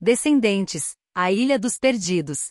Descendentes, a Ilha dos Perdidos.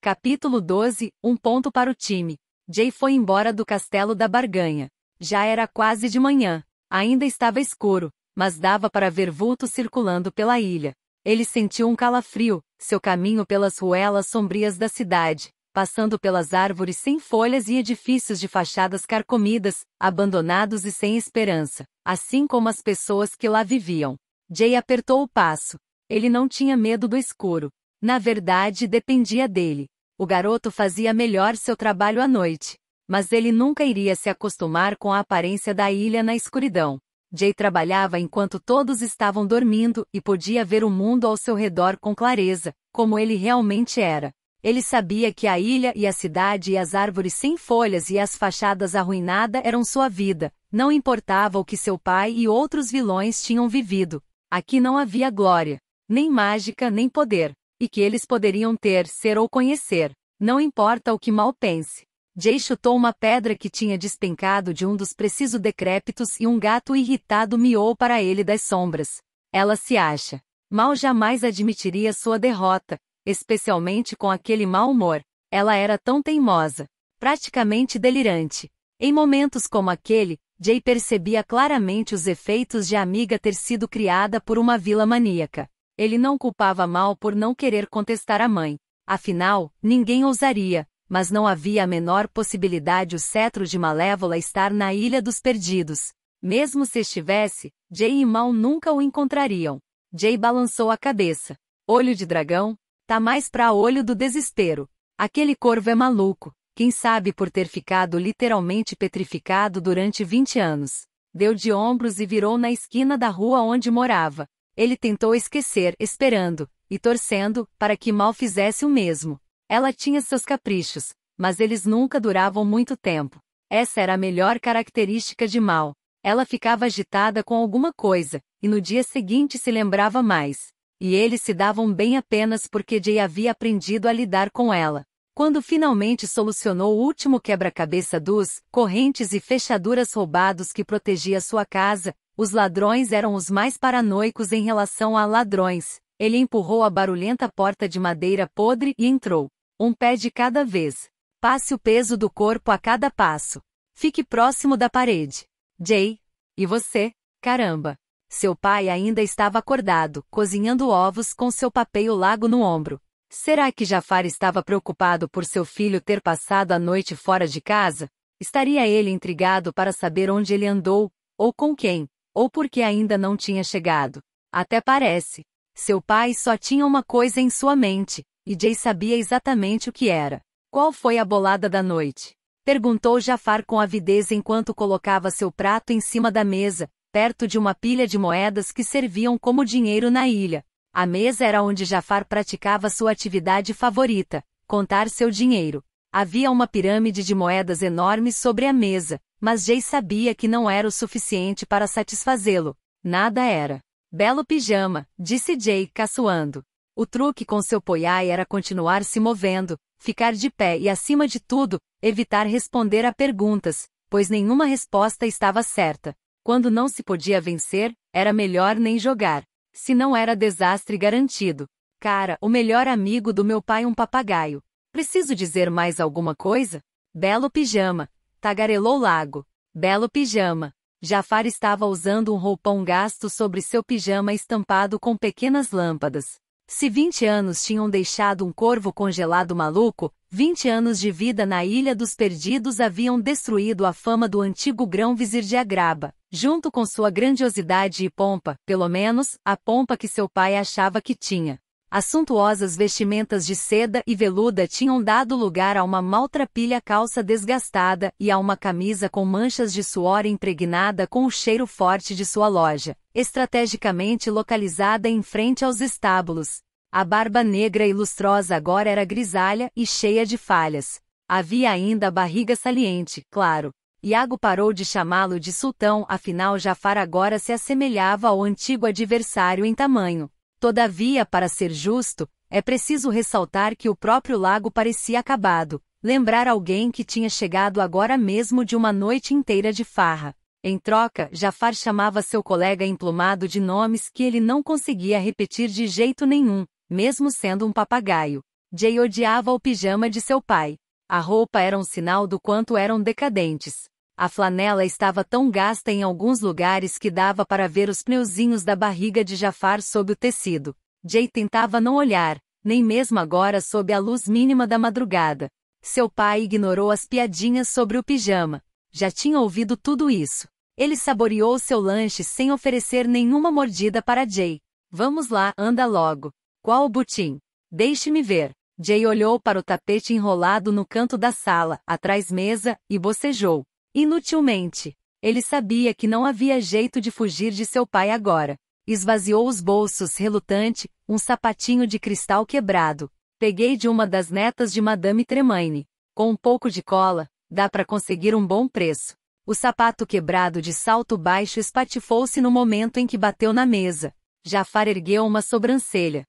Capítulo 12, um ponto para o time. Jay foi embora do castelo da barganha. Já era quase de manhã. Ainda estava escuro, mas dava para ver vultos circulando pela ilha. Ele sentiu um calafrio, seu caminho pelas ruelas sombrias da cidade, passando pelas árvores sem folhas e edifícios de fachadas carcomidas, abandonados e sem esperança, assim como as pessoas que lá viviam. Jay apertou o passo, ele não tinha medo do escuro. Na verdade, dependia dele. O garoto fazia melhor seu trabalho à noite. Mas ele nunca iria se acostumar com a aparência da ilha na escuridão. Jay trabalhava enquanto todos estavam dormindo e podia ver o mundo ao seu redor com clareza, como ele realmente era. Ele sabia que a ilha e a cidade e as árvores sem folhas e as fachadas arruinadas eram sua vida, não importava o que seu pai e outros vilões tinham vivido. Aqui não havia glória nem mágica nem poder, e que eles poderiam ter, ser ou conhecer, não importa o que mal pense. Jay chutou uma pedra que tinha despencado de um dos precisos decrépitos e um gato irritado miou para ele das sombras. Ela se acha. Mal jamais admitiria sua derrota, especialmente com aquele mau humor. Ela era tão teimosa, praticamente delirante. Em momentos como aquele, Jay percebia claramente os efeitos de amiga ter sido criada por uma vila maníaca. Ele não culpava Mal por não querer contestar a mãe. Afinal, ninguém ousaria, mas não havia a menor possibilidade o cetro de Malévola estar na Ilha dos Perdidos. Mesmo se estivesse, Jay e Mal nunca o encontrariam. Jay balançou a cabeça. Olho de dragão? Tá mais pra olho do desespero. Aquele corvo é maluco, quem sabe por ter ficado literalmente petrificado durante 20 anos. Deu de ombros e virou na esquina da rua onde morava. Ele tentou esquecer, esperando, e torcendo, para que mal fizesse o mesmo. Ela tinha seus caprichos, mas eles nunca duravam muito tempo. Essa era a melhor característica de Mal. Ela ficava agitada com alguma coisa, e no dia seguinte se lembrava mais. E eles se davam bem apenas porque Jay havia aprendido a lidar com ela. Quando finalmente solucionou o último quebra-cabeça dos correntes e fechaduras roubados que protegia sua casa, os ladrões eram os mais paranoicos em relação a ladrões. Ele empurrou a barulhenta porta de madeira podre e entrou. Um pé de cada vez. Passe o peso do corpo a cada passo. Fique próximo da parede. Jay. E você? Caramba. Seu pai ainda estava acordado, cozinhando ovos com seu papel lago no ombro. Será que Jafar estava preocupado por seu filho ter passado a noite fora de casa? Estaria ele intrigado para saber onde ele andou, ou com quem? Ou porque ainda não tinha chegado. Até parece. Seu pai só tinha uma coisa em sua mente, e Jay sabia exatamente o que era. Qual foi a bolada da noite? Perguntou Jafar com avidez enquanto colocava seu prato em cima da mesa, perto de uma pilha de moedas que serviam como dinheiro na ilha. A mesa era onde Jafar praticava sua atividade favorita, contar seu dinheiro. Havia uma pirâmide de moedas enormes sobre a mesa, mas Jay sabia que não era o suficiente para satisfazê-lo. Nada era. Belo pijama, disse Jay, caçoando. O truque com seu poiai era continuar se movendo, ficar de pé e, acima de tudo, evitar responder a perguntas, pois nenhuma resposta estava certa. Quando não se podia vencer, era melhor nem jogar. Se não era desastre garantido. Cara, o melhor amigo do meu pai é um papagaio. Preciso dizer mais alguma coisa? Belo pijama. Tagarelou Lago. Belo pijama. Jafar estava usando um roupão gasto sobre seu pijama estampado com pequenas lâmpadas. Se 20 anos tinham deixado um corvo congelado maluco, 20 anos de vida na Ilha dos Perdidos haviam destruído a fama do antigo grão-vizir de Agraba, junto com sua grandiosidade e pompa, pelo menos, a pompa que seu pai achava que tinha suntuosas vestimentas de seda e veluda tinham dado lugar a uma maltrapilha calça desgastada e a uma camisa com manchas de suor impregnada com o cheiro forte de sua loja, estrategicamente localizada em frente aos estábulos. A barba negra e lustrosa agora era grisalha e cheia de falhas. Havia ainda a barriga saliente, claro. Iago parou de chamá-lo de sultão, afinal Jafar agora se assemelhava ao antigo adversário em tamanho. Todavia, para ser justo, é preciso ressaltar que o próprio lago parecia acabado, lembrar alguém que tinha chegado agora mesmo de uma noite inteira de farra. Em troca, Jafar chamava seu colega emplumado de nomes que ele não conseguia repetir de jeito nenhum, mesmo sendo um papagaio. Jay odiava o pijama de seu pai. A roupa era um sinal do quanto eram decadentes. A flanela estava tão gasta em alguns lugares que dava para ver os pneuzinhos da barriga de Jafar sob o tecido. Jay tentava não olhar, nem mesmo agora sob a luz mínima da madrugada. Seu pai ignorou as piadinhas sobre o pijama. Já tinha ouvido tudo isso. Ele saboreou seu lanche sem oferecer nenhuma mordida para Jay. Vamos lá, anda logo. Qual o butim? Deixe-me ver. Jay olhou para o tapete enrolado no canto da sala, atrás mesa, e bocejou. Inutilmente. Ele sabia que não havia jeito de fugir de seu pai agora. Esvaziou os bolsos relutante, um sapatinho de cristal quebrado. Peguei de uma das netas de Madame Tremaine. Com um pouco de cola, dá para conseguir um bom preço. O sapato quebrado de salto baixo espatifou-se no momento em que bateu na mesa. Jafar ergueu uma sobrancelha.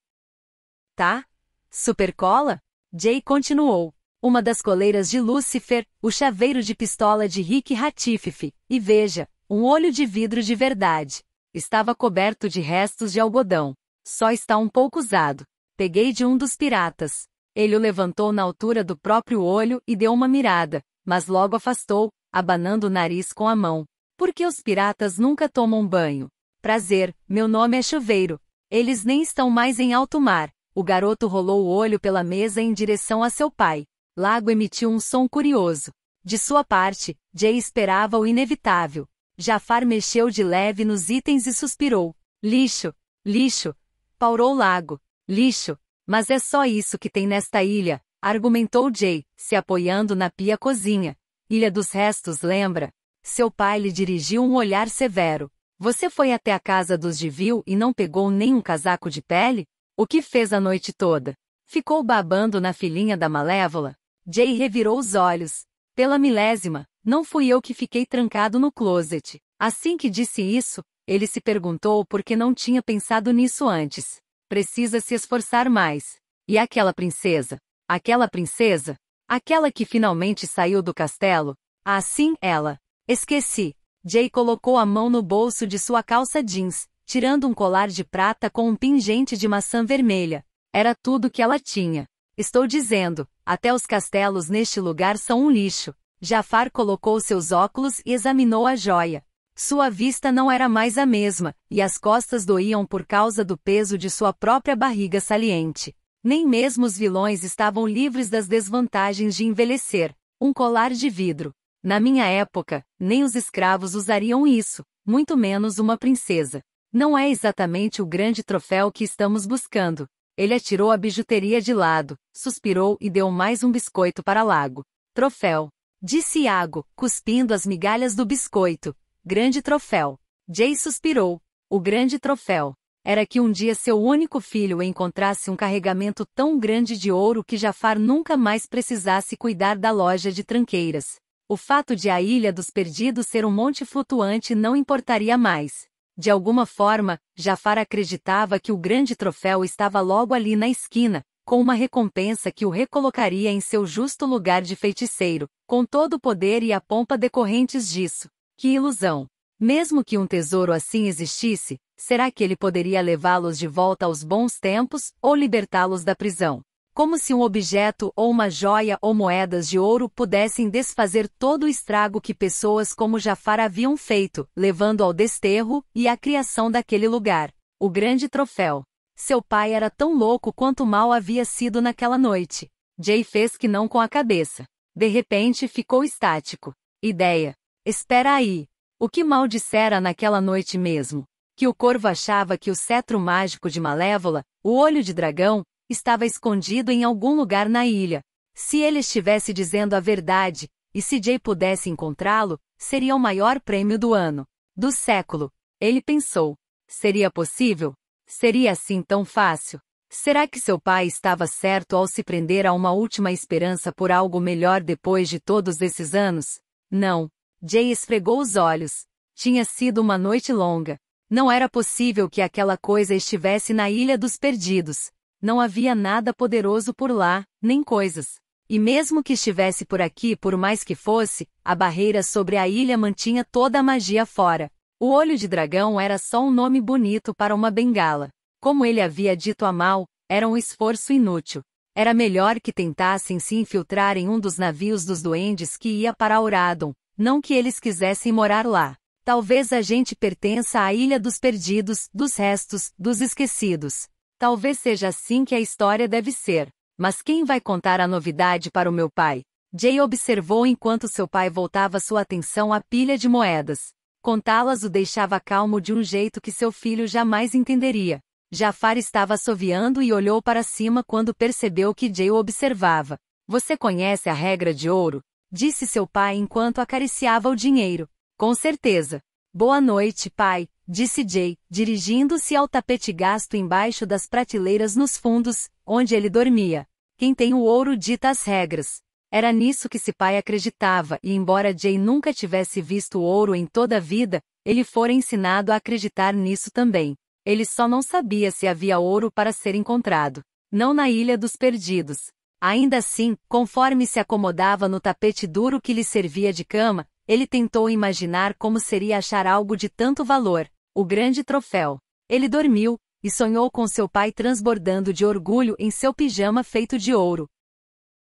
Tá? Supercola? Jay continuou uma das coleiras de Lúcifer, o chaveiro de pistola de Rick Ratifife, e veja, um olho de vidro de verdade. Estava coberto de restos de algodão. Só está um pouco usado. Peguei de um dos piratas. Ele o levantou na altura do próprio olho e deu uma mirada, mas logo afastou, abanando o nariz com a mão. Por que os piratas nunca tomam banho? Prazer, meu nome é Chuveiro. Eles nem estão mais em alto mar. O garoto rolou o olho pela mesa em direção a seu pai. Lago emitiu um som curioso. De sua parte, Jay esperava o inevitável. Jafar mexeu de leve nos itens e suspirou. Lixo, lixo, paurou Lago. Lixo, mas é só isso que tem nesta ilha, argumentou Jay, se apoiando na pia cozinha. Ilha dos Restos lembra? Seu pai lhe dirigiu um olhar severo. Você foi até a casa dos Divil e não pegou nenhum casaco de pele? O que fez a noite toda? Ficou babando na filhinha da malévola? Jay revirou os olhos. Pela milésima, não fui eu que fiquei trancado no closet. Assim que disse isso, ele se perguntou por que não tinha pensado nisso antes. Precisa se esforçar mais. E aquela princesa? Aquela princesa? Aquela que finalmente saiu do castelo? Assim ela. Esqueci. Jay colocou a mão no bolso de sua calça jeans, tirando um colar de prata com um pingente de maçã vermelha. Era tudo que ela tinha. Estou dizendo, até os castelos neste lugar são um lixo. Jafar colocou seus óculos e examinou a joia. Sua vista não era mais a mesma, e as costas doíam por causa do peso de sua própria barriga saliente. Nem mesmo os vilões estavam livres das desvantagens de envelhecer. Um colar de vidro. Na minha época, nem os escravos usariam isso, muito menos uma princesa. Não é exatamente o grande troféu que estamos buscando, ele atirou a bijuteria de lado, suspirou e deu mais um biscoito para Lago. Troféu. Disse Iago, cuspindo as migalhas do biscoito. Grande troféu. Jay suspirou. O grande troféu. Era que um dia seu único filho encontrasse um carregamento tão grande de ouro que Jafar nunca mais precisasse cuidar da loja de tranqueiras. O fato de a Ilha dos Perdidos ser um monte flutuante não importaria mais. De alguma forma, Jafar acreditava que o grande troféu estava logo ali na esquina, com uma recompensa que o recolocaria em seu justo lugar de feiticeiro, com todo o poder e a pompa decorrentes disso. Que ilusão! Mesmo que um tesouro assim existisse, será que ele poderia levá-los de volta aos bons tempos ou libertá-los da prisão? como se um objeto ou uma joia ou moedas de ouro pudessem desfazer todo o estrago que pessoas como Jafar haviam feito, levando ao desterro e à criação daquele lugar. O grande troféu. Seu pai era tão louco quanto mal havia sido naquela noite. Jay fez que não com a cabeça. De repente ficou estático. Ideia. Espera aí. O que mal dissera naquela noite mesmo? Que o corvo achava que o cetro mágico de Malévola, o olho de dragão, estava escondido em algum lugar na ilha. Se ele estivesse dizendo a verdade, e se Jay pudesse encontrá-lo, seria o maior prêmio do ano, do século. Ele pensou. Seria possível? Seria assim tão fácil? Será que seu pai estava certo ao se prender a uma última esperança por algo melhor depois de todos esses anos? Não. Jay esfregou os olhos. Tinha sido uma noite longa. Não era possível que aquela coisa estivesse na Ilha dos Perdidos. Não havia nada poderoso por lá, nem coisas. E mesmo que estivesse por aqui, por mais que fosse, a barreira sobre a ilha mantinha toda a magia fora. O olho de dragão era só um nome bonito para uma bengala. Como ele havia dito a Mal, era um esforço inútil. Era melhor que tentassem se infiltrar em um dos navios dos duendes que ia para Auradon, não que eles quisessem morar lá. Talvez a gente pertença à Ilha dos Perdidos, dos Restos, dos Esquecidos. Talvez seja assim que a história deve ser. Mas quem vai contar a novidade para o meu pai? Jay observou enquanto seu pai voltava sua atenção à pilha de moedas. Contá-las o deixava calmo de um jeito que seu filho jamais entenderia. Jafar estava assoviando e olhou para cima quando percebeu que Jay o observava. Você conhece a regra de ouro? Disse seu pai enquanto acariciava o dinheiro. Com certeza. Boa noite, pai, disse Jay, dirigindo-se ao tapete gasto embaixo das prateleiras nos fundos, onde ele dormia. Quem tem o ouro dita as regras. Era nisso que se pai acreditava, e embora Jay nunca tivesse visto ouro em toda a vida, ele fora ensinado a acreditar nisso também. Ele só não sabia se havia ouro para ser encontrado. Não na Ilha dos Perdidos. Ainda assim, conforme se acomodava no tapete duro que lhe servia de cama, ele tentou imaginar como seria achar algo de tanto valor, o grande troféu. Ele dormiu, e sonhou com seu pai transbordando de orgulho em seu pijama feito de ouro.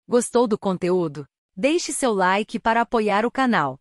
Gostou do conteúdo? Deixe seu like para apoiar o canal.